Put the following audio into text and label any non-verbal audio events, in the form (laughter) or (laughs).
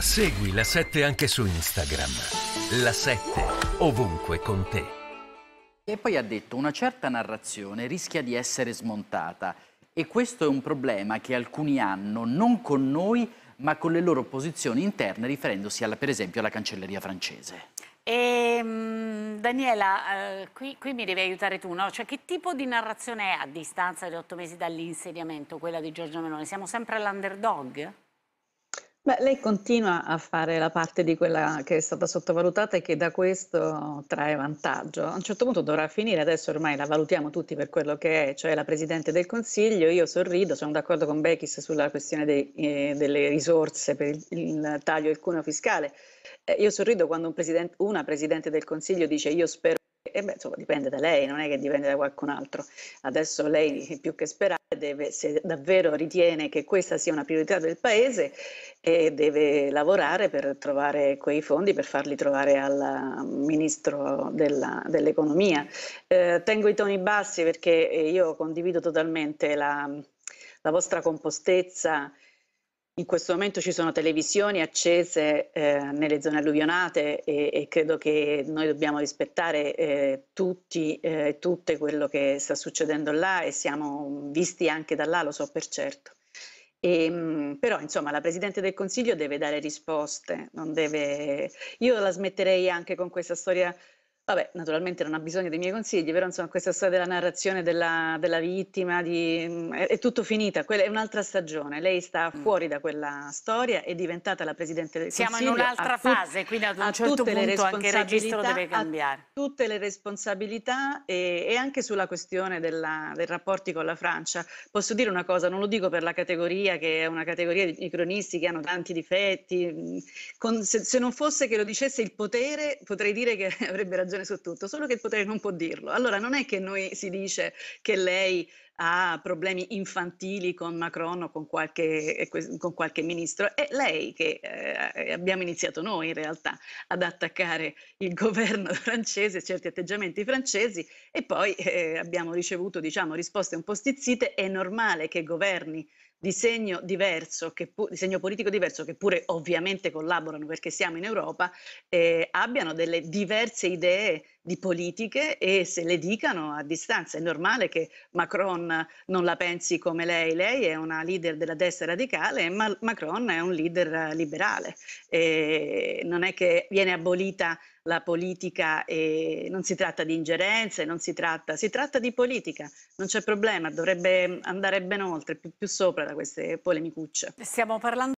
Segui la 7 anche su Instagram. La 7 ovunque con te. E poi ha detto una certa narrazione rischia di essere smontata e questo è un problema che alcuni hanno non con noi ma con le loro posizioni interne riferendosi alla, per esempio alla cancelleria francese. E, ehm, Daniela, uh, qui, qui, mi devi aiutare tu, no? Cioè, che tipo di narrazione è a distanza di otto mesi dall'insediamento quella di Giorgio Meloni? Siamo sempre all'underdog? Beh, lei continua a fare la parte di quella che è stata sottovalutata e che da questo trae vantaggio. A un certo punto dovrà finire, adesso ormai la valutiamo tutti per quello che è, cioè la Presidente del Consiglio. Io sorrido, sono d'accordo con Bechis sulla questione dei, eh, delle risorse per il, il, taglio del cuneo fiscale. Eh, io sorrido quando un president, una Presidente del Consiglio dice io spero e eh beh, insomma, dipende da lei, non è che dipende da qualcun altro. Adesso lei, più che sperare, deve, se davvero ritiene che questa sia una priorità del Paese, e deve lavorare per trovare quei fondi, per farli trovare al Ministro della, dell'Economia. Eh, tengo i toni bassi perché io condivido totalmente la, la vostra compostezza in questo momento ci sono televisioni accese eh, nelle zone alluvionate e, e, credo che noi dobbiamo rispettare eh, tutti e eh, tutte quello che sta succedendo là e siamo visti anche da là, lo so per certo. E, ehm, però insomma la Presidente del Consiglio deve dare risposte, non deve... Io la smetterei anche con questa storia Vabbè, naturalmente non ha bisogno dei miei consigli, però insomma questa storia della narrazione della, della vittima di, mm, è, è, tutto finita, quella è un'altra stagione, lei sta mm. fuori da quella storia, è diventata la Presidente del Siamo Consiglio. Siamo in un'altra fase, quindi ad un certo punto anche il registro deve cambiare. tutte le responsabilità e, e anche sulla questione della, dei rapporti con la Francia. Posso dire una cosa, non lo dico per la categoria, che è una categoria di, di cronisti che hanno tanti difetti, mm, con, se, se non fosse che lo dicesse il potere potrei dire che (laughs) avrebbe ragione ragione su tutto, solo che il potere non può dirlo. Allora non è che noi si dice che lei ha problemi infantili con Macron o con qualche, eh, con qualche ministro, è lei che eh, eh, abbiamo iniziato noi in realtà ad attaccare il governo (laughs) francese, certi atteggiamenti francesi e poi eh, abbiamo ricevuto diciamo, risposte un po' stizzite, è normale che governi di segno, diverso, che pu- di segno politico diverso, che pure ovviamente collaborano perché siamo in Europa, eh, abbiano delle diverse idee di politiche e se le dicano a distanza. È normale che Macron non la pensi come lei, lei è una leader della destra radicale, ma Macron è un leader liberale. E non è che viene abolita la politica, e non si tratta di ingerenze, non si tratta, si tratta di politica, non c'è problema, dovrebbe andare ben oltre, più, più sopra da queste polemicucce. Stiamo parlando